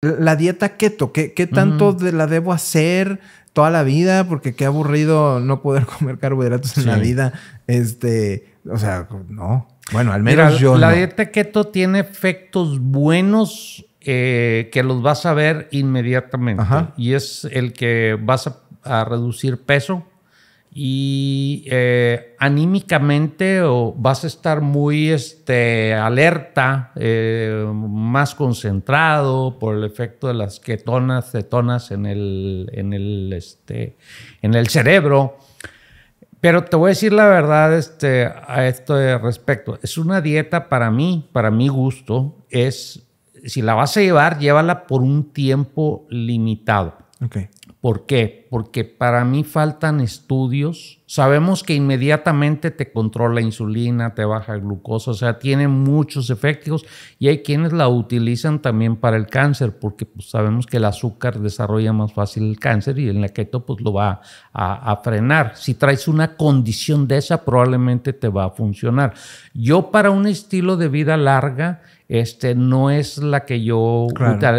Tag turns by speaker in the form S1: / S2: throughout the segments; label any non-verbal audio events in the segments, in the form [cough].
S1: la dieta keto, ¿qué, tanto la debo hacer toda la vida? Porque qué aburrido no poder [laughs] comer carbohidratos en la vida. Este, o sea, no. Bueno, al menos yo. La
S2: dieta keto tiene efectos buenos eh, que los vas a ver inmediatamente. Y es el que vas a reducir peso y eh, anímicamente vas a estar muy este, alerta, eh, más concentrado por el efecto de las ketonas, cetonas en el, este, en el, cerebro. Pero te voy a decir la verdad este, a esto de respecto. Es una dieta para mí, para mi gusto, es, si la vas a llevar, llévala por un tiempo limitado. Okay. ¿Por qué? Porque para mí faltan estudios. Sabemos que inmediatamente te controla la insulina, te baja glucosa, o sea, tiene muchos efectos y hay quienes la utilizan también para el cáncer, porque pues, sabemos que el azúcar desarrolla más fácil el cáncer y en la pues lo va a, frenar. Si traes una condición de esa, probablemente te va a funcionar. Yo para un estilo de vida larga, este, no es la que yo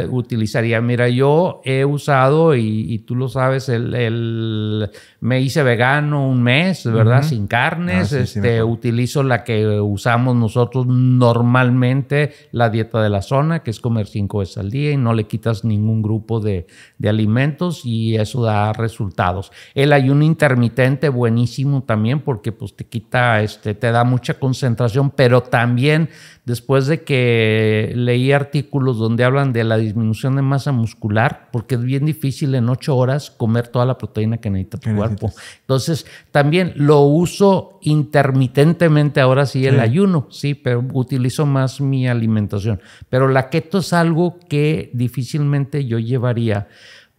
S2: utilizaría. Mira, yo he usado y tú lo sabes, el, me hice vegano un mes, ¿verdad? Sin carnes, ah, este, utilizo la que usamos nosotros normalmente, la dieta de la zona, que es comer cinco veces al día y no le quitas ningún grupo de, alimentos y eso da resultados. El ayuno intermitente, buenísimo también, porque pues te quita, este, te da mucha concentración, pero también después de que leí artículos donde hablan de la disminución de masa muscular, porque es bien difícil en ocho horas comer toda la proteína que necesita tu cuerpo. Entonces, también lo uso intermitentemente ahora sí el ayuno, sí, pero utilizo más mi alimentación. Pero la keto es algo que difícilmente yo llevaría,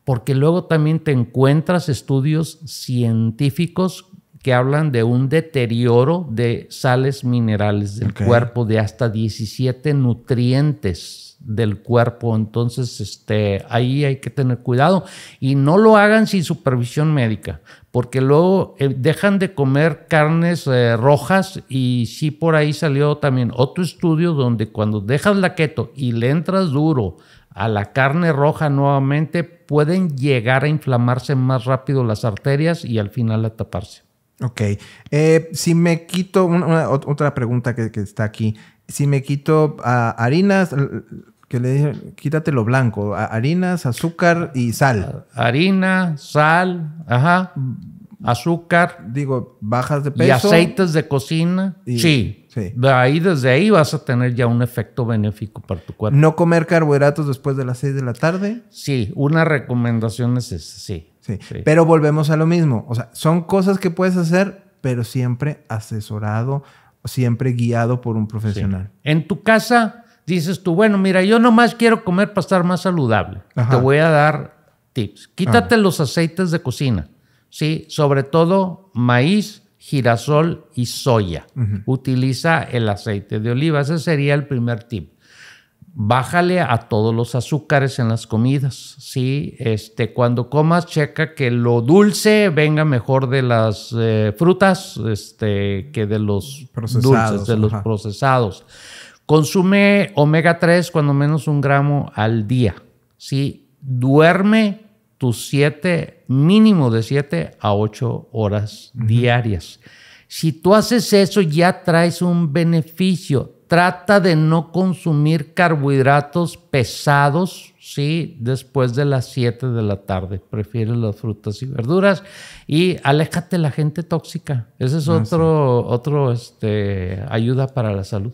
S2: porque luego también te encuentras estudios científicos que hablan de un deterioro de sales minerales del cuerpo de hasta 17 nutrientes del cuerpo. Entonces, este, ahí hay que tener cuidado y no lo hagan sin supervisión médica, porque luego eh, dejan de comer carnes eh, rojas y sí por ahí salió también otro estudio donde cuando dejas la keto y le entras duro a la carne roja nuevamente, pueden llegar a inflamarse más rápido las arterias y al
S1: final a taparse. Ok. Eh, si me quito una, otra pregunta que, está aquí. Si me quito ah, harinas, que le dije, quítate lo blanco, harinas, azúcar y sal.
S2: Ah, harina, sal, ajá, azúcar. Digo, bajas de peso. Y aceites de
S1: cocina. sí.
S2: ahí, desde ahí vas a tener ya un efecto benéfico para tu cuerpo.
S1: No comer carbohidratos después de las 6 de la
S2: tarde. Sí, una recomendación es esa, sí. Pero
S1: volvemos a lo mismo. O sea, son cosas que puedes hacer, pero siempre asesorado, siempre guiado por un profesional. En tu casa dices tú, bueno, mira, yo nomás quiero comer para estar más saludable.
S2: Te voy a dar tips. Quítate los aceites de cocina, ¿sí? Sobre todo maíz, girasol y soya. Utiliza el aceite de oliva. Ese sería el primer tip bájale a todos los azúcares en las comidas, ¿sí? Este, cuando comas, checa que lo dulce venga mejor de las eh, frutas este, que de los procesados, dulces, de los procesados. Consume omega 3 cuando menos un gramo al día, ¿sí? Duerme tus 7, mínimo de 7 a 8 horas diarias. Si tú haces eso, ya traes un beneficio trata de no consumir carbohidratos pesados, ¿sí? Después de las 7 de la tarde. Prefiere las frutas y verduras. Y aléjate de la gente tóxica. Ese es ah, otro, otro este, ayuda para la salud.